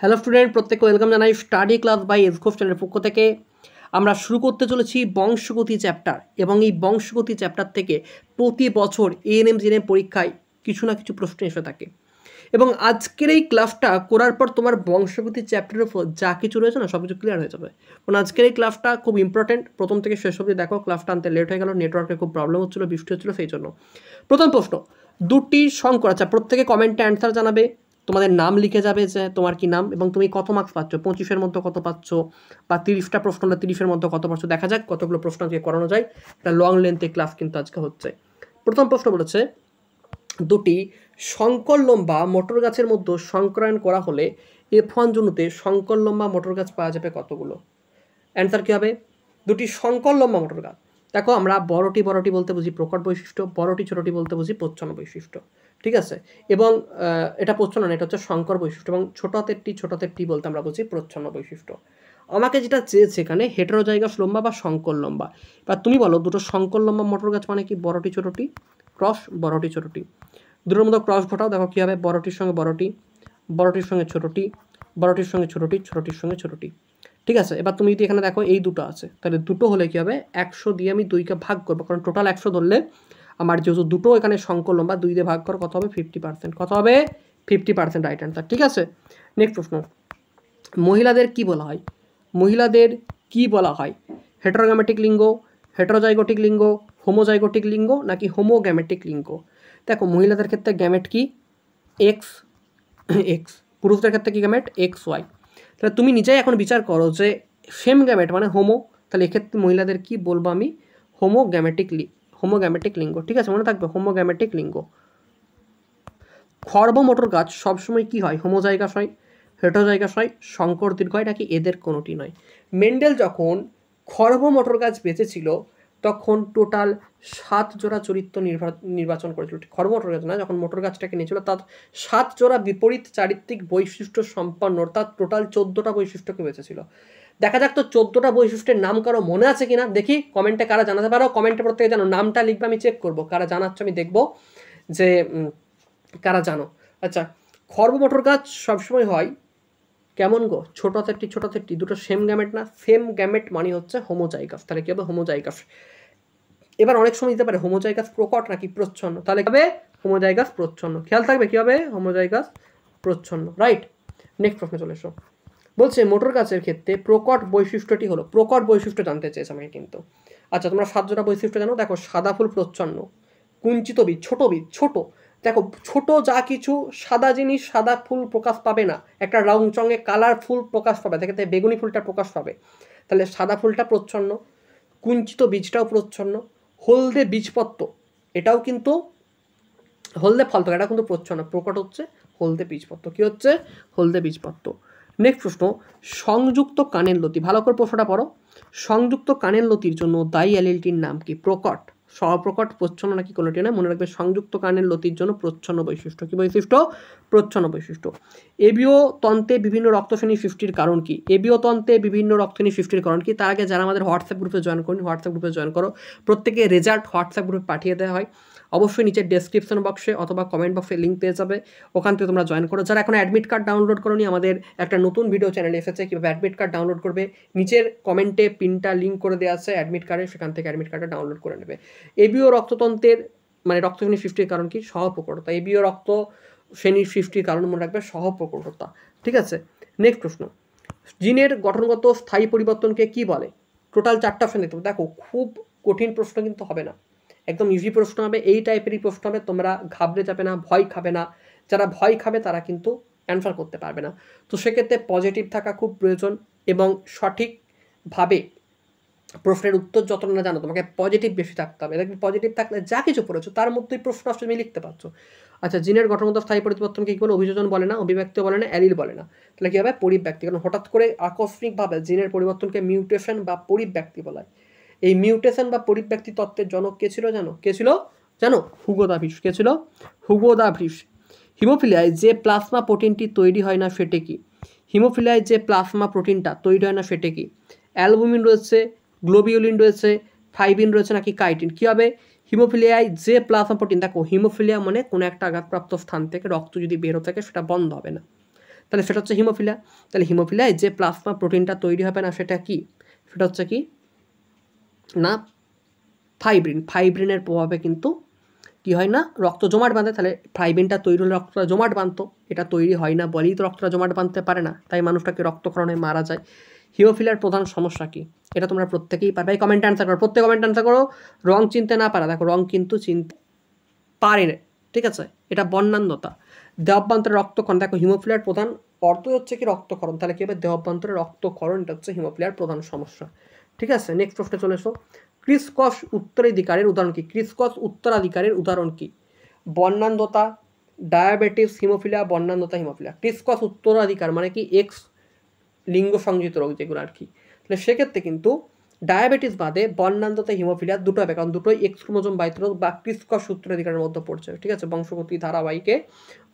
hello student প্রত্যেককে welcome জানাই study class by এসকোপ চ্যানেলের পক্ষ থেকে আমরা শুরু করতে চলেছি বংশগতি চ্যাপ্টার এবং এই বংশগতি চ্যাপ্টার থেকে প্রতি বছর এএনএম জিএনএম পরীক্ষায় কিছু না কিছু প্রশ্ন এসে থাকে এবং আজকের এই ক্লাসটা করার পর তোমার বংশগতি চ্যাপ্টারের উপর যা কিছু রয়েছে না সব কিছু ক্লিয়ার হয়ে যাবে কারণ আজকের এই ক্লাসটা খুব ইম্পর্টেন্ট প্রথম থেকে শেষ অবধি দেখো ক্লাসটা আনতে লেট হয়ে গেল নেটওয়ার্কে খুব প্রবলেম হচ্ছিলো বৃষ্টি হচ্ছিলো সেই জন্য প্রথম প্রশ্ন দুটি শঙ্কর আচ্ছা প্রত্যেকে কমেন্টে অ্যান্সার জানাবে তোমাদের নাম লিখে যাবে যে তোমার কি নাম এবং তুমি কত মার্কস পাচ্ছ পঁচিশের মধ্যে কত পাচ্ছ বা তিরিশটা প্রশ্ন না তিরিশের মধ্যে কত পাচ্ছ দেখা যাক কতগুলো প্রশ্ন আজকে করানো যায় একটা লং লেন্থে ক্লাস কিন্তু আজকে হচ্ছে প্রথম প্রশ্ন বলেছে দুটি শঙ্কর লম্বা মটর গাছের মধ্যে সংক্রয়ন করা হলে এফ ওয়ান জুনুতে শঙ্কর লম্বা মটর গাছ পাওয়া যাবে কতগুলো অ্যান্সার কী হবে দুটি শঙ্কর লম্বা মটর গাছ দেখো আমরা বড়টি বড়টি বলতে বুঝি প্রকট বৈশিষ্ট্য বড়টি ছোটটি বলতে বুঝি প্রচ্ছন্ন বৈশিষ্ট্য ঠিক আছে এবং এটা প্রচ্ছন্ন এটা হচ্ছে শঙ্কর বৈশিষ্ট্য এবং ছোট হাতের টি ছোট হাতের টি বলতে আমরা বলছি প্রচ্ছন্ন বৈশিষ্ট্য আমাকে যেটা চেয়েছে এখানে হেটেরো জায়গাস লম্বা বা শঙ্কর লম্বা বা তুমি বলো দুটো শঙ্কর লম্বা মটর গাছ মানে কি বড়টি ছোটটি ক্রস বড়টি ছোটটি দুটোর মধ্যে ক্রস ঘটাও দেখো কী হবে বড়টির সঙ্গে বড়টি বড়টির সঙ্গে ছোটটি বড়টির সঙ্গে ছোটটি ছোটটির সঙ্গে ছোটটি ঠিক আছে এবার তুমি যদি এখানে দেখো এই দুটো আছে তাহলে দুটো হলে কী হবে একশো দিয়ে আমি দুইকে ভাগ করবো কারণ টোটাল একশো ধরলে আমার যেহেতু দুটো এখানে সংকলন বা দুই দিয়ে ভাগ কর কত হবে ফিফটি পার্সেন্ট কত হবে ফিফটি পার্সেন্ট রাইট অ্যান্সার ঠিক আছে নেক্সট প্রশ্ন মহিলাদের কি বলা হয় মহিলাদের কি বলা হয় হেটারোগ্যামেটিক লিঙ্গ হেটারোজাইগোটিক লিঙ্গ হোমোজাইগোটিক লিঙ্গ নাকি হোমোগ্যামেটিক লিঙ্গ দেখো মহিলাদের ক্ষেত্রে গ্যামেট কি এক্স এক্স পুরুষদের ক্ষেত্রে কি গ্যামেট এক্স ওয়াই তাহলে তুমি নিজেই এখন বিচার করো যে সেম গ্যামেট মানে হোমো তাহলে এক্ষেত্রে মহিলাদের কি বলবো আমি হোমোগ্যামেটিক হোমোগ্যামেটিক লিঙ্গ ঠিক আছে মনে থাকবে হোমোগ্যামেটিক লিঙ্গ খর্ব মোটর গাছ সবসময় কি হয় হোমোজাইগাস হয় হেটোজাইগাস হয় শঙ্কর দীর্ঘ হয় নাকি এদের কোনোটি নয় মেন্ডেল যখন খর্ব মোটর গাছ বেঁচেছিল তখন টোটাল সাত জোড়া চরিত্র নির্বাচন করেছিল খর মোটর গাছ না যখন মোটর গাছটাকে নিয়েছিল তার সাত জোড়া বিপরীত চারিত্রিক বৈশিষ্ট্য সম্পন্ন অর্থাৎ টোটাল চোদ্দোটা বৈশিষ্ট্যকে বেঁচেছিল দেখা যাক তো চোদ্দোটা বৈশিষ্ট্যের নাম কারো মনে আছে কিনা দেখি কমেন্টে কারা জানাতে পারো কমেন্টে প্রত্যেকে জানো নামটা লিখবে আমি চেক করব কারা জানাচ্ছ আমি দেখবো যে কারা জানো আচ্ছা খর্ব মোটর গাছ সবসময় হয় কেমন গো ছোটো থেট্টি ছোটো থেট্টি দুটো সেম গ্যামেট না সেম গ্যামেট মানে হচ্ছে হোমোজাইগাস তাহলে কী হবে হোমোজাইগাস এবার অনেক সময় দিতে পারে হোমোজাইগাস প্রকট নাকি প্রচ্ছন্ন তাহলে কী হবে হোমোজাইগাস প্রচ্ছন্ন খেয়াল থাকবে কী হবে হোমোজাইগাস প্রচ্ছন্ন রাইট নেক্সট প্রশ্নে চলে এসো বলছে মোটর গাছের ক্ষেত্রে প্রকট বৈশিষ্ট্যটি হলো প্রকট বৈশিষ্ট্য জানতে চেয়েছে আমাকে কিন্তু আচ্ছা তোমরা সাত জোটা বৈশিষ্ট্য জানো দেখো সাদা ফুল প্রচ্ছন্ন কুঞ্চিত বীজ ছোট বীজ ছোট দেখো ছোট যা কিছু সাদা জিনিস সাদা ফুল প্রকাশ পাবে না একটা রং চঙে কালার ফুল প্রকাশ পাবে দেখে বেগুনি ফুলটা প্রকাশ পাবে তাহলে সাদা ফুলটা প্রচ্ছন্ন কুঞ্চিত বীজটাও প্রচ্ছন্ন হলদে বীজপত্র এটাও কিন্তু হলদে ফল এটা কিন্তু প্রচ্ছন্ন প্রকট হচ্ছে হলদে বীজপত্র কী হচ্ছে হলদে বীজপত্র নেক্সট প্রশ্ন সংযুক্ত কানের লতি ভালো করে প্রশ্নটা পড়ো সংযুক্ত কানের লতির জন্য দায়ী অ্যালিলটির নাম কি প্রকট স্বপ্রকট প্রচ্ছন্ন নাকি কোনোটি নয় মনে রাখবে সংযুক্ত কানের লতির জন্য প্রচ্ছন্ন বৈশিষ্ট্য কী বৈশিষ্ট্য প্রচ্ছন্ন বৈশিষ্ট্য এবিও তন্ত্রে বিভিন্ন রক্তশ্রেণী সৃষ্টির কারণ কি এবিও তন্ত্রে বিভিন্ন রক্তশ্রেণী সৃষ্টির কারণ কি তার আগে যারা আমাদের হোয়াটসঅ্যাপ গ্রুপে জয়েন করেন হোয়াটসঅ্যাপ গ্রুপে জয়েন করো প্রত্যেকে রেজাল্ট হোয়াটসঅ্যাপ গ্রুপে পাঠিয়ে দেওয়া হয় অবশ্যই নিচের ডেসক্রিপশন বক্সে অথবা কমেন্ট বক্সে লিঙ্ক পেয়ে যাবে ওখান থেকে তোমরা জয়েন করো যারা এখন অ্যাডমিট কার্ড ডাউনলোড করো আমাদের একটা নতুন ভিডিও চ্যানেল এসেছে কীভাবে অ্যাডমিট কার্ড ডাউনলোড করবে নিচের কমেন্টে পিনটা লিঙ্ক করে দেওয়া আছে অ্যাডমিট কার্ডে সেখান থেকে অ্যাডমিট কার্ডটা ডাউনলোড করে নেবে এবিও রক্ততন্ত্রের মানে রক্তশ্রেণী সৃষ্টির কারণ কি সহপ্রকটতা এবিও রক্ত শ্রেণীর সৃষ্টির কারণ মনে রাখবে সহপ্রকটতা ঠিক আছে নেক্সট প্রশ্ন জিনের গঠনগত স্থায়ী পরিবর্তনকে কি বলে টোটাল চারটা অপশান দেখতে দেখো খুব কঠিন প্রশ্ন কিন্তু হবে না একদম ইজি প্রশ্ন হবে এই টাইপেরই প্রশ্ন হবে তোমরা ঘাবড়ে যাবে না ভয় খাবে না যারা ভয় খাবে তারা কিন্তু অ্যান্সার করতে পারবে না তো সেক্ষেত্রে পজিটিভ থাকা খুব প্রয়োজন এবং সঠিকভাবে প্রশ্নের উত্তর যত না জানো তোমাকে পজিটিভ বেশি থাকতে হবে দেখবে পজিটিভ থাকলে যা কিছু পড়েছো তার মধ্যেই প্রশ্ন আসলে তুমি লিখতে পারছো আচ্ছা জিনের গঠনগত স্থায়ী পরিবর্তনকে কী বলে অভিযোজন বলে না অভিব্যক্তি বলে না অ্যালিল বলে না তাহলে কী হবে পরিব্যক্তি কারণ হঠাৎ করে আকস্মিকভাবে জিনের পরিবর্তনকে মিউটেশন বা পরিব্যক্তি বলা হয় এই মিউটেশন বা পরিব্যক্তি তত্ত্বের জনক কে ছিল জানো কে ছিল জানো হুগোদাভিস কে ছিল হুগোদাভিস হিমোফিলিয়ায় যে প্লাজমা প্রোটিনটি তৈরি হয় না ফেটে কি হিমোফিলিয়ায় যে প্লাজমা প্রোটিনটা তৈরি হয় না ফেটে কি অ্যালবুমিন রয়েছে গ্লোবিউলিন রয়েছে ফাইবিন রয়েছে নাকি কাইটিন কী হবে হিমোফিলিয়ায় যে প্লাজমা প্রোটিন দেখো হিমোফিলিয়া মানে কোনো একটা আঘাতপ্রাপ্ত স্থান থেকে রক্ত যদি বেরো থাকে সেটা বন্ধ হবে না তাহলে সেটা হচ্ছে হিমোফিলিয়া তাহলে হিমোফিলিয়ায় যে প্লাজমা প্রোটিনটা তৈরি হবে না সেটা কি সেটা হচ্ছে কি না ফাইব্রিন ফাইব্রিনের প্রভাবে কিন্তু কি হয় না রক্ত জমাট বাঁধে তাহলে ফাইব্রিনটা তৈরি হলে রক্তটা জমাট বাঁধত এটা তৈরি হয় না বলেই তো রক্তটা জমাট বাঁধতে পারে না তাই মানুষটাকে রক্তক্ষরণে মারা যায় হিওফিলার প্রধান সমস্যা কী এটা তোমরা প্রত্যেকেই পারবে এই কমেন্ট অ্যান্সার করো প্রত্যেক কমেন্ট অ্যান্সার করো রং চিনতে না পারা দেখো রং কিন্তু চিনতে পারে না ঠিক আছে এটা বর্ণান্ধতা দেহাভ্যন্তরে রক্তক্ষরণ দেখো হিমোফিলার প্রধান অর্থ হচ্ছে কি রক্তক্ষরণ তাহলে কীভাবে হবে দেহাভ্যন্তরে রক্তক্ষরণ এটা হচ্ছে হিমোফিলার প্রধান সমস্যা ঠিক আছে নেক্সট প্রশ্নে চলে এসো ক্রিসকস উত্তরাধিকারের উদাহরণ কি ক্রিসকস উত্তরাধিকারের উদাহরণ কি বর্ণান্ধতা ডায়াবেটিস হিমোফিলিয়া বর্ণান্ধতা হিমোফিলিয়া ক্রিসকস উত্তরাধিকার মানে কি এক্স লিঙ্গ সংযুক্ত রোগ যেগুলো আর কি তাহলে সেক্ষেত্রে কিন্তু ডায়াবেটিস বাদে বর্ণান্ধতা হিমোফিলিয়া দুটো হবে কারণ দুটোই এক্স বাইত রোগ বা ক্রিসকস উত্তরাধিকারের মধ্যে পড়ছে ঠিক আছে বংশগতি ধারাবাহিকে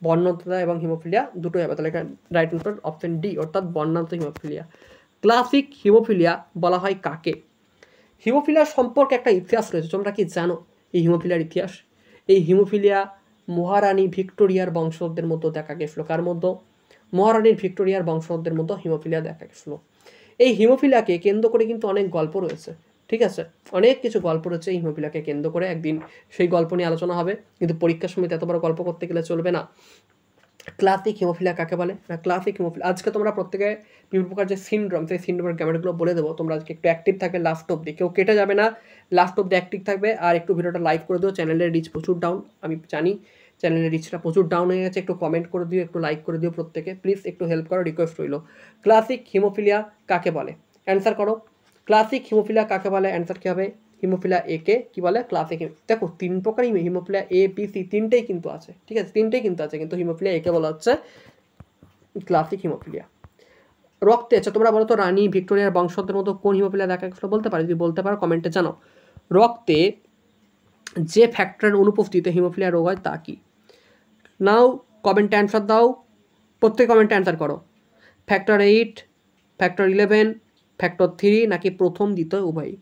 বর্ণান্ধতা এবং হিমোফিলিয়া দুটোই হবে তাহলে রাইট উত্তর অপশন ডি অর্থাৎ বর্ণান্ধতা হিমোফিলিয়া ক্লাসিক হিমোফিলিয়া বলা হয় কাকে হিমোফিলিয়া সম্পর্কে একটা ইতিহাস রয়েছে তোমরা কি জানো এই হিমোফিলিয়ার ইতিহাস এই হিমোফিলিয়া মহারানী ভিক্টোরিয়ার বংশধদের মতো দেখা গেছিলো কার মধ্যে মহারানীর ভিক্টোরিয়ার বংশধদের মতো হিমোফিলিয়া দেখা গেছিলো এই হিমোফিলিয়াকে কেন্দ্র করে কিন্তু অনেক গল্প রয়েছে ঠিক আছে অনেক কিছু গল্প রয়েছে এই হিমোফিলিয়াকে কেন্দ্র করে একদিন সেই গল্প নিয়ে আলোচনা হবে কিন্তু পরীক্ষার সময় এত বড় গল্প করতে গেলে চলবে না ক্লাসিক হিমোফিলিয়া কাকে বলে না ক্লাসিক হিমোফিলিয়া আজকে তোমরা প্রত্যেকে বিভিন্ন প্রকার যে সিনড্রোম সেই সিনড্রোমের গ্যামেটগুলো বলে দেবো তোমরা আজকে একটু অ্যাক্টিভ থাকবে লাস্ট অব্দি কেউ কেটে যাবে না লাস্ট অব্দি অ্যাক্টিভ থাকবে আর একটু ভিডিওটা লাইক করে দিও চ্যানেলের রিচ প্রচুর ডাউন আমি জানি চ্যানেলের রিচটা প্রচুর ডাউন হয়ে গেছে একটু কমেন্ট করে দিও একটু লাইক করে দিও প্রত্যেকে প্লিজ একটু হেল্প করো রিকোয়েস্ট রইল ক্লাসিক হিমোফিলিয়া কাকে বলে অ্যান্সার করো ক্লাসিক হিমোফিলিয়া কাকে বলে অ্যান্সার কী হবে হিমোফিলিয়া এ কে কী বলে ক্লাস এ দেখো তিন প্রকার হিমোফিলিয়া এ বি সি তিনটেই কিন্তু আছে ঠিক আছে তিনটেই কিন্তু আছে কিন্তু হিমোফিলিয়া একে বলা হচ্ছে ক্লাসিক হিমোফিলিয়া রক্তে আচ্ছা তোমরা বলো তো রানী ভিক্টোরিয়ার বংশধর মতো কোন হিমোফিলিয়া দেখা গেছিলো বলতে পারো যদি বলতে পারো কমেন্টে জানো রক্তে যে ফ্যাক্টরের অনুপস্থিতিতে হিমোফিলিয়া রোগ হয় তা কি নাও কমেন্টে অ্যান্সার দাও প্রত্যেক কমেন্টে অ্যান্সার করো factor eight factor eleven factor three নাকি প্রথম দ্বিতীয় উভয়ই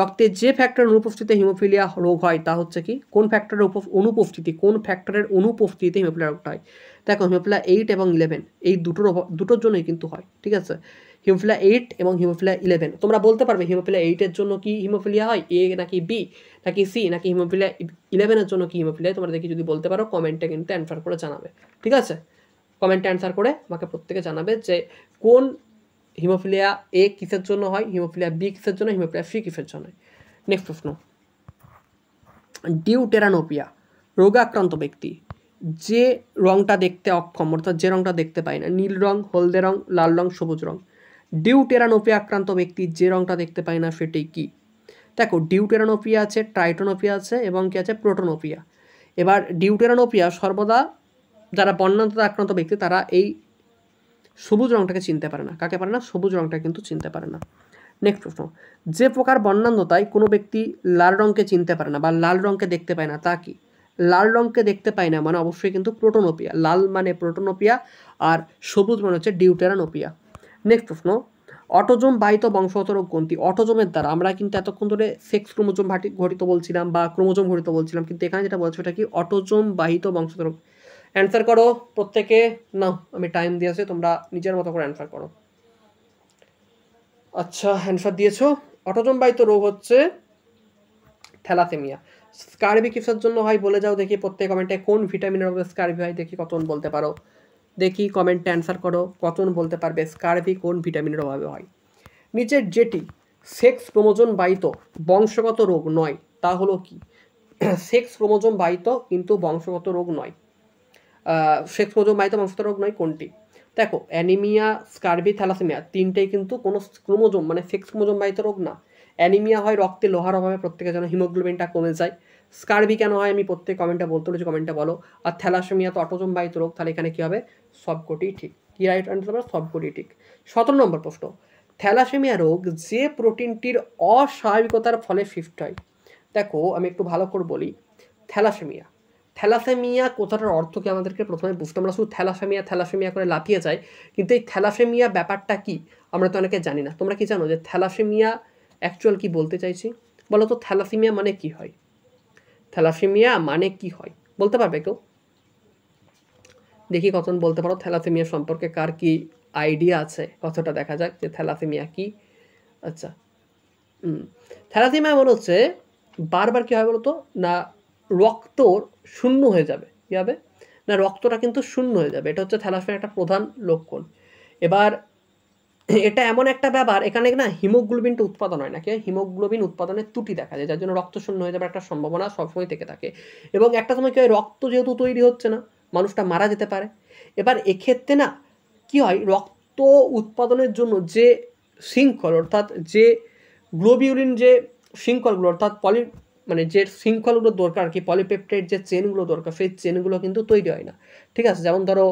রক্তের যে ফ্যাক্টরের অনুপস্থিতিতে হিমোফিলিয়া রোগ হয় তা হচ্ছে কি কোন ফ্যাক্টরের অনুপস্থিতি কোন ফ্যাক্টরের অনুপস্থিতিতে হিমোফিলিয়া রোগটা হয় দেখো হিমোফিলিয়া এইট এবং ইলেভেন এই দুটোর দুটোর জন্যই কিন্তু হয় ঠিক আছে হিমোফিলিয়া এইট এবং হিমোফিলিয়া ইলেভেন তোমরা বলতে পারবে হিমোফিলিয়া এইটের জন্য কি হিমোফিলিয়া হয় এ নাকি বি নাকি সি নাকি হিমোফিলিয়া ইলেভেনের জন্য কি হিমোফিলিয়া তোমরা দেখি যদি বলতে পারো কমেন্টে কিন্তু অ্যান্সার করে জানাবে ঠিক আছে কমেন্টে অ্যান্সার করে আমাকে প্রত্যেকে জানাবে যে কোন হিমোফিলিয়া এ কিসের জন্য হয় হিমোফিলিয়া বি কিসের জন্য হিমোফিলিয়া সি কিসের জন্য নেক্সট প্রশ্ন ডিউটেরানোপিয়া রোগাক্রান্ত ব্যক্তি যে রংটা দেখতে অক্ষম অর্থাৎ যে রংটা দেখতে পায় না নীল রং হলদে রং লাল রং সবুজ রং ডিউটেরানোপিয়া আক্রান্ত ব্যক্তি যে রংটা দেখতে পায় না সেটি কি দেখো ডিউটেরানোপিয়া আছে ট্রাইটোনোপিয়া আছে এবং কি আছে প্রোটোনোপিয়া এবার ডিউটেরানোপিয়া সর্বদা যারা বন্যান্ততা আক্রান্ত ব্যক্তি তারা এই সবুজ রংটাকে চিনতে পারে না কাকে পারে না সবুজ রংটা কিন্তু চিনতে পারে না নেক্সট প্রশ্ন যে প্রকার বর্ণান্ধতায় কোনো ব্যক্তি লাল রঙকে চিনতে পারে না বা লাল রঙকে দেখতে পায় না তা কি লাল রঙকে দেখতে পায় না মানে অবশ্যই কিন্তু প্রোটোনোপিয়া লাল মানে প্রোটোনোপিয়া আর সবুজ মানে হচ্ছে ডিউটেরানোপিয়া নেক্সট প্রশ্ন অটোজোম বাহিত বংশতরক গ্রন্থি অটোজোমের দ্বারা আমরা কিন্তু এতক্ষণ ধরে সেক্স ক্রোমোজোম ঘটিত বলছিলাম বা ক্রোমোজোম ঘটিত বলছিলাম কিন্তু এখানে যেটা বলছে ওটা কি অটোজম বাহিত বংশতরক অ্যান্সার করো প্রত্যেকে না আমি টাইম দিয়েছি তোমরা নিজের মতো করে অ্যান্সার করো আচ্ছা অ্যান্সার দিয়েছো অটোজম্বাহিত রোগ হচ্ছে থ্যালাসেমিয়া স্কারবি কিসের জন্য হয় বলে যাও দেখি প্রত্যেক কমেন্টে কোন ভিটামিনের অভাবে স্কারবি হয় দেখি কতন বলতে পারো দেখি কমেন্টে অ্যান্সার করো কতন বলতে পারবে স্কারবি কোন ভিটামিনের অভাবে হয় নিচের যেটি সেক্স প্রমোজন বাহিত বংশগত রোগ নয় তা হলো কি সেক্স প্রমোজন বাহিত কিন্তু বংশগত রোগ নয় সেক্স মাইতে রোগ নয় কোনটি দেখো অ্যানিমিয়া স্কার্বি থ্যালাসেমিয়া তিনটেই কিন্তু কোনো ক্রোমোজম মানে সেক্স ক্রোমোজম বাহিত রোগ না অ্যানিমিয়া হয় রক্তে লোহার অভাবে প্রত্যেকের যেন হিমোগ্লোবিনটা কমে যায় স্কার্বি কেন হয় আমি প্রত্যেক কমেন্টে বলতে রয়েছি কমেন্টে বলো আর থ্যালাসেমিয়া তো অটোজম বাহিত রোগ তাহলে এখানে কী হবে সবকটি ঠিক কী রাইট আনসার হবে সবকটি ঠিক সতেরো নম্বর প্রশ্ন থ্যালাসেমিয়া রোগ যে প্রোটিনটির অস্বাভাবিকতার ফলে শিফট হয় দেখো আমি একটু ভালো করে বলি থ্যালাসেমিয়া থ্যালাফেমিয়া কথাটার অর্থ কি আমাদেরকে প্রথমে বুঝতে আমরা শুধু থ্যালাসেমিয়া থ্যালাসেমিয়া করে লাফিয়ে যাই কিন্তু এই থ্যালাসেমিয়া ব্যাপারটা কি আমরা তো অনেকে জানি না তোমরা কি জানো যে থ্যালাসেমিয়া অ্যাকচুয়াল কি বলতে চাইছি বলো তো থ্যালাফেমিয়া মানে কি হয় থ্যালাসেমিয়া মানে কি হয় বলতে পারবে কেউ দেখি কতজন বলতে পারো থ্যালাফেমিয়া সম্পর্কে কার কি আইডিয়া আছে কথাটা দেখা যাক যে থ্যালাফেমিয়া কি আচ্ছা হুম থ্যালাফেমিয়া মনে হচ্ছে বারবার কী হয় বলতো না রক্ত শূন্য হয়ে যাবে কী হবে না রক্তটা কিন্তু শূন্য হয়ে যাবে এটা হচ্ছে থ্যালাসমিয়ার একটা প্রধান লক্ষণ এবার এটা এমন একটা ব্যাপার এখানে না হিমোগ্লোবিনটা উৎপাদন হয় না কি হিমোগ্লোবিন উৎপাদনের ত্রুটি দেখা যায় যার জন্য রক্ত শূন্য হয়ে যাবার একটা সম্ভাবনা সবসময় থেকে থাকে এবং একটা সময় কি হয় রক্ত যেহেতু তৈরি হচ্ছে না মানুষটা মারা যেতে পারে এবার এক্ষেত্রে না কি হয় রক্ত উৎপাদনের জন্য যে শৃঙ্খল অর্থাৎ যে গ্লোবিউলিন যে শৃঙ্খলগুলো অর্থাৎ পলি মানে যে শৃঙ্খলগুলো দরকার কি পলিপেপটাইড যে চেনগুলো দরকার সেই চেনগুলো কিন্তু তৈরি হয় না ঠিক আছে যেমন ধরো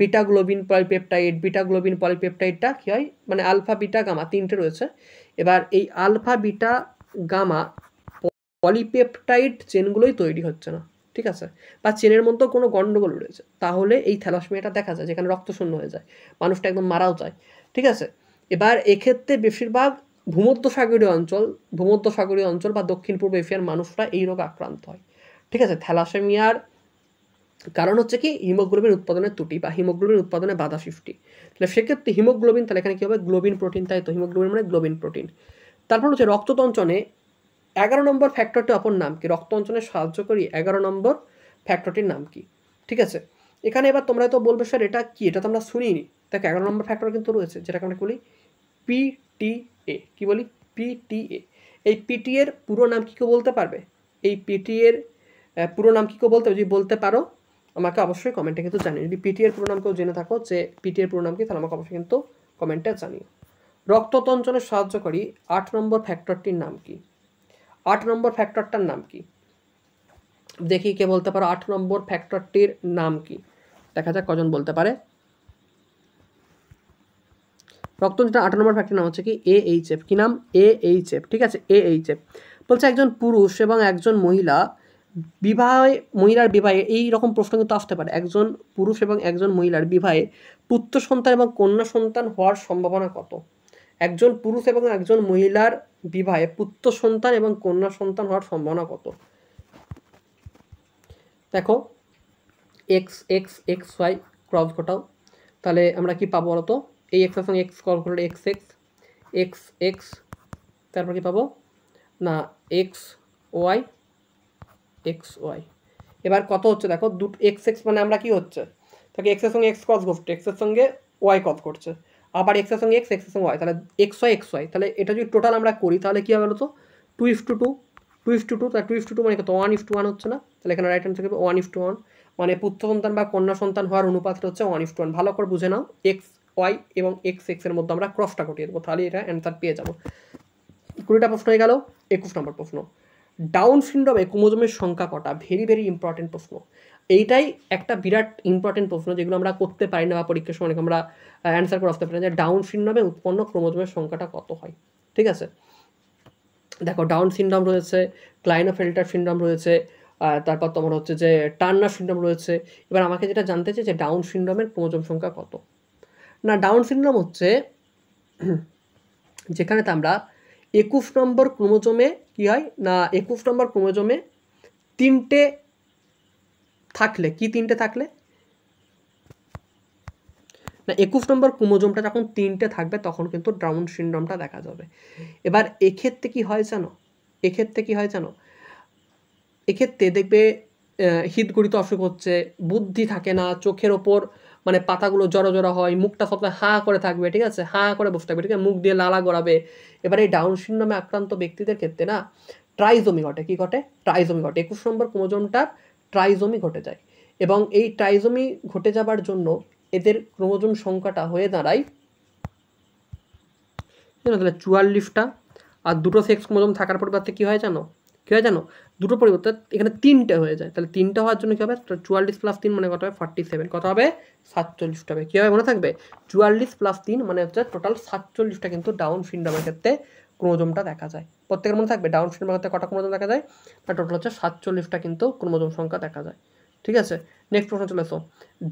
বিটাগ্লোবিন পলিপেপটাইড বিটাগ্লোবিন পলিপেপটাইডটা কী হয় মানে আলফা বিটা গামা তিনটে রয়েছে এবার এই আলফা বিটা গামা পলিপেপটাইড চেনগুলোই তৈরি হচ্ছে না ঠিক আছে বা চেনের মধ্যেও কোনো গণ্ডগোল রয়েছে তাহলে এই থ্যালাসমিয়াটা দেখা যায় যেখানে রক্তশূন্য হয়ে যায় মানুষটা একদম মারাও যায় ঠিক আছে এবার এক্ষেত্রে বেশিরভাগ ভূমধ্যসাগরীয় অঞ্চল ভূমধ্যসাগরীয় অঞ্চল বা দক্ষিণ পূর্ব এশিয়ার মানুষরা এই রোগে আক্রান্ত হয় ঠিক আছে থ্যালাসেমিয়ার কারণ হচ্ছে কি হিমোগ্লোবিন উৎপাদনের ত্রুটি বা হিমোগ্লোবিন উৎপাদনে বাধা সৃষ্টি তাহলে সেক্ষেত্রে হিমোগ্লোবিন তাহলে এখানে কী হবে গ্লোবিন প্রোটিন তাই তো হিমোগ্লোবিন মানে গ্লোবিন প্রোটিন তারপর হচ্ছে রক্ততঞ্চনে এগারো নম্বর ফ্যাক্টরটি অপর নাম কি রক্তঞ্চনে করি এগারো নম্বর ফ্যাক্টরটির নাম কি ঠিক আছে এখানে এবার তোমরা তো বলবে স্যার এটা কি এটা তো আমরা শুনিনি তাকে এগারো নম্বর ফ্যাক্টর কিন্তু রয়েছে যেটাকে আমরা বলি পিটি এ কি বলি পিটিএ এই পিটিএর পুরো নাম কী কেউ বলতে পারবে এই পিটিএর পুরো নাম কি কেউ বলতে যদি বলতে পারো আমাকে অবশ্যই কমেন্টে কিন্তু জানিও যদি পিটিএর পুরো নাম কেউ জেনে থাকো যে এর পুরো নাম কি তাহলে আমাকে অবশ্যই কিন্তু কমেন্টে জানিও রক্ততঞ্চনে করি আট নম্বর ফ্যাক্টরটির নাম কি আট নম্বর ফ্যাক্টরটার নাম কি দেখি কে বলতে পারো আট নম্বর ফ্যাক্টরটির নাম কি দেখা যাক কজন বলতে পারে রক্ত যেটা আট নম্বর ফ্যাক্টরির নাম হচ্ছে কি এ এইচ এফ কী নাম এ এইচ এফ ঠিক আছে এ এইচ এফ বলছে একজন পুরুষ এবং একজন মহিলা বিবাহে মহিলার বিবাহে এই রকম প্রশ্ন কিন্তু আসতে পারে একজন পুরুষ এবং একজন মহিলার বিবাহে পুত্র সন্তান এবং কন্যা সন্তান হওয়ার সম্ভাবনা কত একজন পুরুষ এবং একজন মহিলার বিবাহে পুত্র সন্তান এবং কন্যা সন্তান হওয়ার সম্ভাবনা কত দেখো X X X Y cross ঘটাও তাহলে আমরা কি পাবো বলতো এই এক্সের সঙ্গে এক্স কল করলে এক্স এক্স এক্স এক্স তারপর কি পাবো না এক্স ওয়াই এক্স ওয়াই এবার কত হচ্ছে দেখো দুটো এক্স এক্স মানে আমরা কি হচ্ছে তাকে এক্সের সঙ্গে এক্স কস করছে এক্সের সঙ্গে ওয়াই ক্রস করছে আবার এক্সের সঙ্গে এক্স এক্সের সঙ্গে ওয়াই তাহলে এক্স ওয়াই এক্স ওয়াই তাহলে এটা যদি টোটাল আমরা করি তাহলে কী হবে বলতো টু ইফ টু টু টু ইফ টু টু তাহলে টু ইফ টু টু মানে কত ওয়ান ইফ টু ওয়ান হচ্ছে না তাহলে এখানে রাইট অ্যান্সার ওয়ান ইফ টু ওয়ান মানে পুত্র সন্তান বা কন্যা সন্তান হওয়ার অনুপাতটা হচ্ছে ওয়ান ইফ টু ওয়ান ভালো করে বুঝে নাও এক্স ওয়াই এবং এক্স এক্সের মধ্যে আমরা ক্রসটা ঘটিয়ে দেবো তাহলে এটা অ্যান্সার পেয়ে যাবো কুড়িটা প্রশ্ন হয়ে গেল একুশ নম্বর প্রশ্ন ডাউন সিন্ড্রোমে ক্রোমোজোমের সংখ্যা কটা ভেরি ভেরি ইম্পর্টেন্ট প্রশ্ন এইটাই একটা বিরাট ইম্পর্টেন্ট প্রশ্ন যেগুলো আমরা করতে পারি না বা পরীক্ষার সময় আমরা অ্যান্সার করে আসতে পারি না যে ডাউন সিন্ড্রোমে উৎপন্ন ক্রোমোজমের সংখ্যাটা কত হয় ঠিক আছে দেখো ডাউন সিন্ড্রোম রয়েছে ক্লাইনোফেল্টার সিন্ড্রোম রয়েছে তারপর তোমার হচ্ছে যে টার্নার সিন্ড্রোম রয়েছে এবার আমাকে যেটা জানতে চাই যে ডাউন সিন্ড্রোমের ক্রোমোজোম সংখ্যা কত না ডাউন সিনড্রোম হচ্ছে যেখানেতে আমরা একুশ নম্বর ক্রোমোজোমে কি হয় না একুশ নম্বর ক্রোমোজমে তিনটে থাকলে কি তিনটে থাকলে না একুশ নম্বর ক্রোমোজোমটা যখন তিনটে থাকবে তখন কিন্তু ডাউন সিনড্রোমটা দেখা যাবে এবার এক্ষেত্রে কি হয় জানো এক্ষেত্রে কি হয় জানো এক্ষেত্রে দেখবে হৃদগড়িত অসুখ হচ্ছে বুদ্ধি থাকে না চোখের ওপর মানে পাতাগুলো জড়ো জড়ো হয় মুখটা সবসময় হাঁ করে থাকবে ঠিক আছে হাঁ করে বসে থাকবে ঠিক আছে মুখ দিয়ে লালা গড়াবে এবার এই ডাউন সিনড্রোমে আক্রান্ত ব্যক্তিদের ক্ষেত্রে না ট্রাইজোমি ঘটে কি ঘটে ট্রাইজমি ঘটে একুশ নম্বর ক্রোমোজমটার ট্রাইজোমি ঘটে যায় এবং এই ট্রাইজোমি ঘটে যাবার জন্য এদের ক্রোমোজম সংখ্যাটা হয়ে দাঁড়ায় তাহলে চুয়াল্লিশটা আর দুটো সেক্স ক্রোমোজম থাকার পরিবর্তে কী হয় জানো কী হয় জানো দুটো পরিবর্তে এখানে তিনটে হয়ে যায় তাহলে তিনটা হওয়ার জন্য কী হবে চুয়াল্লিশ প্লাস তিন মানে কত হবে ফর্টি সেভেন কত হবে সাতচল্লিশটা হবে কী হবে মনে থাকবে চুয়াল্লিশ প্লাস তিন মানে হচ্ছে টোটাল সাতচল্লিশটা কিন্তু ডাউন সিনড্রোমের ক্ষেত্রে ক্রোমোজোমটা দেখা যায় প্রত্যেকের মনে থাকবে ডাউন সিনড্রোমের ক্ষেত্রে কটা ক্রোমোজোম দেখা যায় টোটাল হচ্ছে সাতচল্লিশটা কিন্তু ক্রোমোজোম সংখ্যা দেখা যায় ঠিক আছে নেক্সট প্রশ্ন চলে আসো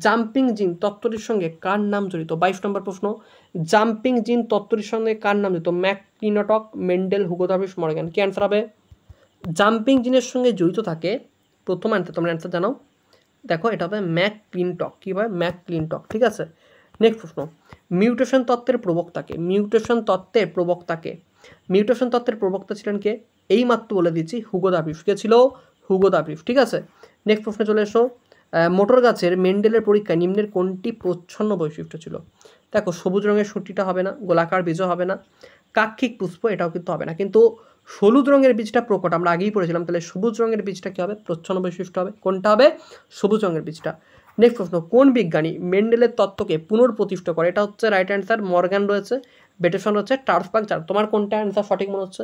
জাম্পিং জিন তত্ত্বটির সঙ্গে কার নাম জড়িত বাইশ নম্বর প্রশ্ন জাম্পিং জিন তত্ত্বটির সঙ্গে কার নাম জড়িত ম্যাক মেন্ডেল হুগোদাভিস মর্গান কি অ্যান্সার হবে জাম্পিং জিনের সঙ্গে জড়িত থাকে প্রথম অ্যান্সার তোমরা অ্যান্সার জানাও দেখো এটা হবে ম্যাক ক্লিনটক কী হয় ম্যাক ক্লিনটক ঠিক আছে নেক্সট প্রশ্ন মিউটেশন তত্ত্বের প্রবক্তাকে মিউটেশন তত্ত্বের প্রবক্তাকে মিউটেশন তত্ত্বের প্রবক্তা ছিলেন কে এই মাত্র বলে দিচ্ছি হুগো দাবিফ কে ছিল হুগো দাবিফ ঠিক আছে নেক্সট প্রশ্নে চলে এসো মোটর গাছের মেন্ডেলের পরীক্ষায় নিম্নের কোনটি প্রচ্ছন্ন বৈশিষ্ট্য ছিল দেখো সবুজ রঙের সুটিটা হবে না গোলাকার বীজও হবে না কাক্ষিক পুষ্প এটাও কিন্তু হবে না কিন্তু সলুদ রঙের বীজটা প্রকট আমরা আগেই পড়েছিলাম তাহলে সবুজ রঙের বীজটা কী হবে প্রচ্ছন্ন বৈশিষ্ট্য হবে কোনটা হবে সবুজ রঙের বীজটা নেক্সট প্রশ্ন কোন বিজ্ঞানী মেন্ডেলের তত্ত্বকে পুনর্প্রতিষ্ঠা করে এটা হচ্ছে রাইট অ্যান্সার মর্গান রয়েছে বেটেশন হচ্ছে টার্ফবাগ চার তোমার কোনটা অ্যান্সার সঠিক মনে হচ্ছে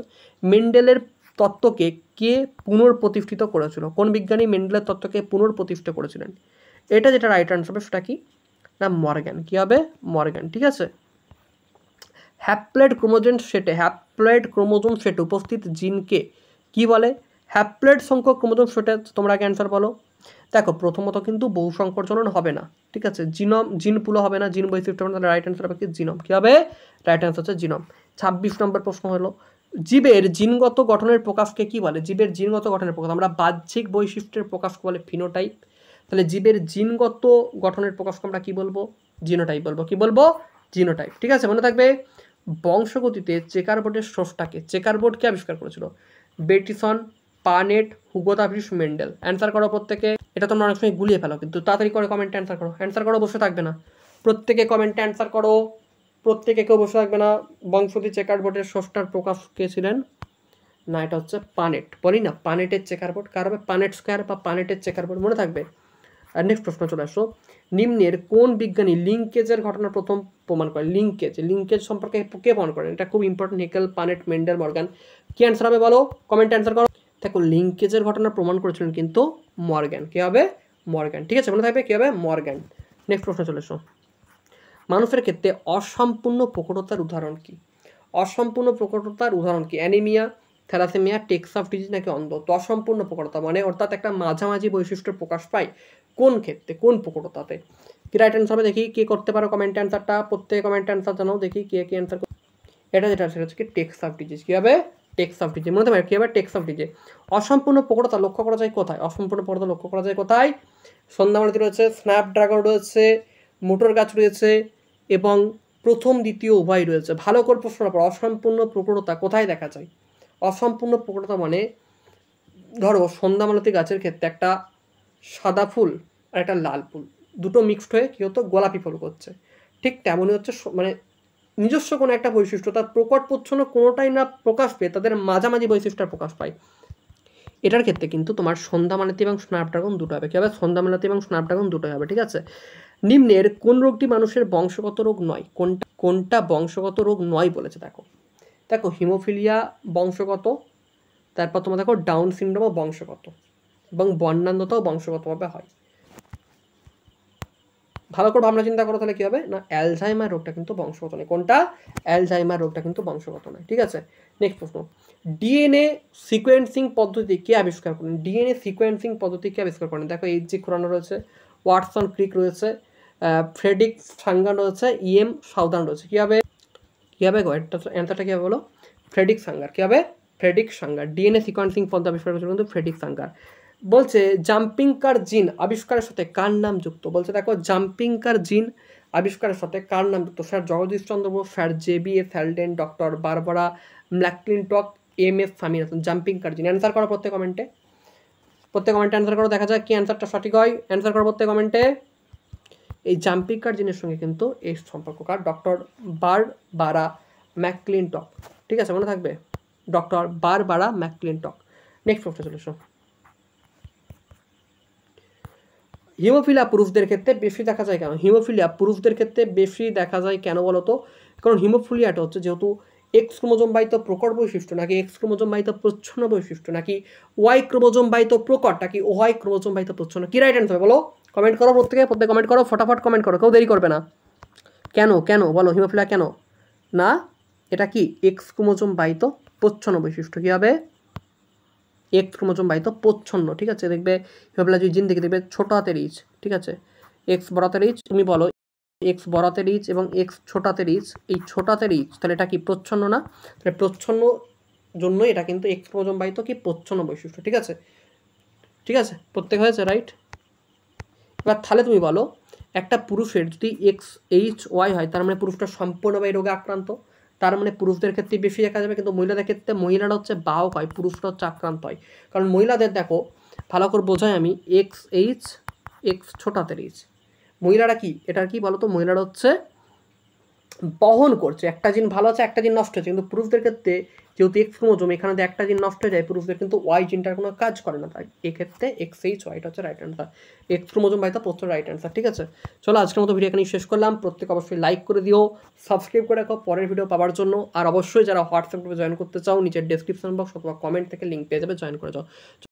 মেন্ডেলের তত্ত্বকে কে পুনর্প্রতিষ্ঠিত করেছিল কোন বিজ্ঞানী মেন্ডেলের তত্ত্বকে পুনর্প্রতিষ্ঠা করেছিলেন এটা যেটা রাইট অ্যান্সার হবে সেটা কি না মর্গ্যান কী হবে মর্গ্যান ঠিক আছে হ্যাপ্লয়েড ক্রোমোজোম সেটে হ্যাপ্লয়েড ক্রোমোজোম সেটে উপস্থিত জিনকে কি বলে হ্যাপ্লয়েড সংখ্যক ক্রোমোজোম সেটে তোমরা ক্যান্সার বলো দেখো প্রথমত কিন্তু বহু সংকরচলন হবে না ঠিক আছে জিনম জিন পুলো হবে না জিন বৈশিষ্ট্য হবে না রাইট অ্যান্সার হবে কি জিনম কী হবে রাইট অ্যান্সার হচ্ছে জিনম ছাব্বিশ নম্বর প্রশ্ন হলো জীবের জিনগত গঠনের প্রকাশকে কি বলে জীবের জিনগত গঠনের প্রকাশ আমরা বাহ্যিক বৈশিষ্ট্যের প্রকাশকে বলে ফিনোটাইপ তাহলে জীবের জিনগত গঠনের প্রকাশকে আমরা কি বলবো জিনোটাইপ বলবো কি বলবো জিনোটাইপ ঠিক আছে মনে থাকবে বংশগতিতে চেকারবোর্ডের স্রষ্টাকে চেকারবোর্ডকে আবিষ্কার করেছিল Bateson Punnett Hugo de Vries Mendel answer করো প্রত্যেকে এটা তোমরা অনেক সময় গুলিয়ে ফেলো কিন্তু তাড়াতাড়ি করে কমেন্টে অ্যান্সার করো অ্যান্সার করো বসে থাকবে না প্রত্যেকে কমেন্টে অ্যান্সার করো প্রত্যেকে কেউ বসে থাকবে না বংশগতি চেকারবোর্ডের স্রষ্টার প্রকাশ কে ছিলেন না এটা হচ্ছে পানেট বলি না পানেটের চেকারবোর্ড কার হবে পানেট স্কোয়ার বা পানেটের চেকারবোর্ড মনে থাকবে আর নেক্সট প্রশ্ন চলে আসো নিম্নের কোন বিজ্ঞানী লিঙ্কেজের ঘটনা প্রথম প্রমাণ করে লিঙ্কেজ লিঙ্কেজ সম্পর্কে কে প্রমাণ করেন এটা খুব important Haeckel Punnett Mendel Morgan কি অ্যান্সার হবে বলো কমেন্ট অ্যান্সার করো দেখো লিঙ্কেজের ঘটনা প্রমাণ করেছিলেন কিন্তু মর্গ্যান কে হবে মর্গ্যান ঠিক আছে মনে থাকবে কী হবে মর্গ্যান নেক্সট প্রশ্ন চলে এসো মানুষের ক্ষেত্রে অসম্পূর্ণ প্রকটতার উদাহরণ কি অসম্পূর্ণ প্রকটতার উদাহরণ কি anaemia thalassaemia Tay Sachs of disease নাকি অন্ধ অসম্পূর্ণ প্রকটতা মানে অর্থাৎ একটা মাঝামাঝি বৈশিষ্ট্য প্রকাশ পায় কোন ক্ষেত্রে কোন পুকুরতাতে কি রাইট অ্যান্সার হবে দেখি কে করতে পারো কমেন্ট অ্যান্সারটা প্রত্যেক কমেন্ট অ্যান্সার জানাও দেখি কে কে অ্যান্সার এটা যেটা সেটা হচ্ছে কি টেক্স অফ ডিজিজ কী হবে টেক্স অফ ডিজে মনে হয় কী হবে টেক্স অফ ডিজে অসম্পূর্ণ পুকুরতা লক্ষ্য করা যায় কোথায় অসম্পূর্ণ পুকুরতা লক্ষ্য করা যায় কোথায় সন্ধ্যামালতি রয়েছে স্ন্যাপড্রাগন রয়েছে মোটর গাছ রয়েছে এবং প্রথম দ্বিতীয় উভয় রয়েছে ভালো করে প্রশ্ন পর অসম্পূর্ণ প্রকটতা কোথায় দেখা যায় অসম্পূর্ণ প্রকটতা মানে ধরো সন্ধ্যামালতি গাছের ক্ষেত্রে একটা সাদা ফুল আর একটা লাল ফুল দুটো মিক্সড হয়ে কী হতো গোলাপি ফুল করছে ঠিক তেমনই হচ্ছে মানে নিজস্ব কোনো একটা বৈশিষ্ট্য তার প্রকট প্রচ্ছন্ন কোনোটাই না প্রকাশ পেয়ে তাদের মাঝামাঝি বৈশিষ্ট্যটা প্রকাশ পায় এটার ক্ষেত্রে কিন্তু তোমার সন্ধ্যা এবং স্নাপড্রাগন দুটো হবে কী হবে সন্ধ্যা মালাতি এবং স্নাপড্রাগন দুটোই হবে ঠিক আছে নিম্নের কোন রোগটি মানুষের বংশগত রোগ নয় কোনটা কোনটা বংশগত রোগ নয় বলেছে দেখো দেখো হিমোফিলিয়া বংশগত তারপর তোমার দেখো ডাউন সিন্ড্রোমও বংশগত এবং বর্ণান্ধতাও বংশগতভাবে হয় ভালো করে ভাবনা চিন্তা করো তাহলে কী হবে না অ্যালঝাইমার রোগটা কিন্তু বংশগত নয় কোনটা অ্যালঝাইমার রোগটা কিন্তু বংশগত নয় ঠিক আছে নেক্সট প্রশ্ন ডিএনএ সিকোয়েন্সিং পদ্ধতি কে আবিষ্কার করেন ডিএনএ সিকোয়েন্সিং পদ্ধতি কে আবিষ্কার করেন দেখো এইচ জি খুরানো রয়েছে ওয়াটসন ক্রিক রয়েছে ফ্রেডিক সাঙ্গান রয়েছে ইএম e সাউদান রয়েছে কী হবে কী হবে গো অ্যান্সারটা কী হবে বলো ফ্রেডিক সাঙ্গার কী হবে ফ্রেডিক সাঙ্গার ডিএনএ সিকোয়েন্সিং পদ্ধতি আবিষ্কার করেছে কিন্তু ফ্রেডিক সাঙ্গার বলছে কার জিন আবিষ্কারের সাথে কার নাম যুক্ত বলছে দেখো কার জিন আবিষ্কারের সাথে কার নাম যুক্ত sir Chandra Bose sir J B এ স্যালডেন ডক্টর বারবারা টক এম এস স্বামীনাথন জাম্পিংকার জিন অ্যান্সার করো প্রত্যেক কমেন্টে প্রত্যেক কমেন্টে অ্যান্সার করো দেখা যায় কি অ্যান্সারটা সঠিক হয় অ্যান্সার করো প্রত্যেক কমেন্টে এই জাম্পিংকার জিনের সঙ্গে কিন্তু এই সম্পর্ককার ডক্টর বার বারা ম্যাকলিন টক ঠিক আছে মনে থাকবে ডক্টর বার বারা ম্যাকলিন টক নেক্সট প্রশ্ন চলে এসো হিমোফিলিয়া পুরুষদের ক্ষেত্রে বেশি দেখা যায় কেন হিমোফিলিয়া পুরুষদের ক্ষেত্রে বেশি দেখা যায় কেন বলতো কারণ হিমোফিলিয়াটা হচ্ছে যেহেতু এক্স ক্রোমোজম বাহিত প্রকট বৈশিষ্ট্য নাকি এক্স ক্রোমোজম বাহিত প্রচ্ছন্ন বৈশিষ্ট্য নাকি ওয়াই ক্রোমোজম বাহিত প্রকট নাকি ওয়াই ক্রোমোজোম বাহিত প্রচ্ছন্ন কী রাইট অ্যান্সার বলো কমেন্ট করো প্রত্যেকে প্রত্যেক কমেন্ট করো ফটাফট কমেন্ট করো কেউ দেরি করবে না কেন কেন বলো হিমোফিলিয়া কেন না এটা কি এক্স ক্রোমোজম বাহিত প্রচ্ছন্ন বৈশিষ্ট্য কী হবে এক্স ক্রোমোজোম বাহিত প্রচ্ছন্ন ঠিক আছে দেখবে হিমোপ্লাজুই জিন দেখে দেখবে ছোট হাতের ইচ ঠিক আছে এক্স বড়াতে ইচ তুমি বলো এক্স বড়াতে রিচ এবং এক্স ছোটাতের ইচ এই ছোটাতের ইচ তাহলে এটা কি প্রচ্ছন্ন না তাহলে প্রচ্ছন্ন জন্য এটা কিন্তু এক্স ক্রোমোজোম বাহিত কি প্রচ্ছন্ন বৈশিষ্ট্য ঠিক আছে ঠিক আছে প্রত্যেক হয়েছে রাইট এবার তাহলে তুমি বলো একটা পুরুষের যদি এক্স এইচ ওয়াই হয় তার মানে পুরুষটা সম্পূর্ণভাবে রোগে আক্রান্ত তার মানে পুরুষদের ক্ষেত্রে বেশি দেখা যাবে কিন্তু মহিলাদের ক্ষেত্রে মহিলারা হচ্ছে বাহক হয় পুরুষরা হচ্ছে আক্রান্ত হয় কারণ মহিলাদের দেখো ভালো করে বোঝাই আমি এক্স এইচ এক্স ছোটাতের এইচ মহিলারা কি এটার কি বলতো মহিলারা হচ্ছে বহন করছে একটা জিন ভালো আছে একটা জিন নষ্ট হচ্ছে কিন্তু পুরুষদের ক্ষেত্রে যেহেতু এক্স ক্রোমোজোম এখানে যদি একটা জিন নষ্ট হয়ে যায় পুরুষদের কিন্তু ওয়াই জিনটার কোনো কাজ করে না তাই এক্ষেত্রে এক্স এইচ ওয়াইটা হচ্ছে right answer X chromosome by the right answer ঠিক আছে চলো আজকের মতো ভিডিও এখানে শেষ করলাম প্রত্যেক অবশ্যই লাইক করে দিও সাবস্ক্রাইব করে রাখো পরের ভিডিও পাওয়ার জন্য আর অবশ্যই যারা হোয়াটসঅ্যাপ গ্রুপে জয়েন করতে চাও নিজের ডেসক্রিপশন বক্স অথবা কমেন্ট থেকে লিঙ্ক পেয়ে যাবে জয়েন করে যাও